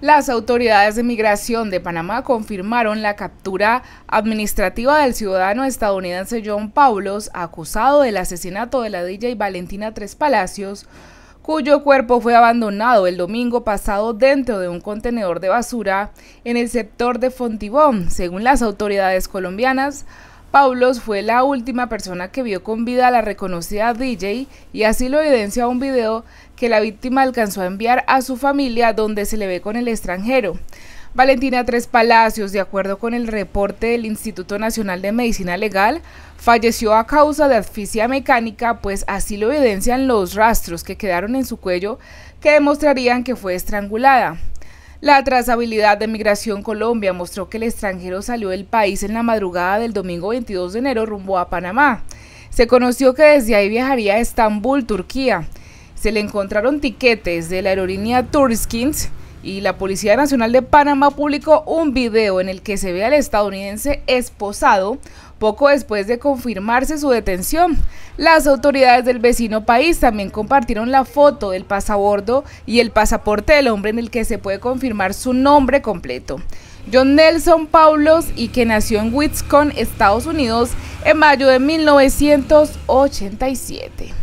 Las autoridades de migración de Panamá confirmaron la captura administrativa del ciudadano estadounidense John Paulos, acusado del asesinato de la DJ Valentina Tres Palacios, cuyo cuerpo fue abandonado el domingo pasado dentro de un contenedor de basura en el sector de Fontibón, según las autoridades colombianas. Paulos fue la última persona que vio con vida a la reconocida DJ y así lo evidencia un video que la víctima alcanzó a enviar a su familia donde se le ve con el extranjero. Valentina Tres Palacios, de acuerdo con el reporte del Instituto Nacional de Medicina Legal, falleció a causa de asfixia mecánica, pues así lo evidencian los rastros que quedaron en su cuello que demostrarían que fue estrangulada. La trazabilidad de Migración Colombia mostró que el extranjero salió del país en la madrugada del domingo 22 de enero rumbo a Panamá. Se conoció que desde ahí viajaría a Estambul, Turquía. Se le encontraron tiquetes de la aerolínea Turskins y la Policía Nacional de Panamá publicó un video en el que se ve al estadounidense esposado poco después de confirmarse su detención. Las autoridades del vecino país también compartieron la foto del pasabordo y el pasaporte del hombre en el que se puede confirmar su nombre completo. John Nelson Paulos y que nació en Wisconsin, Estados Unidos, en mayo de 1987.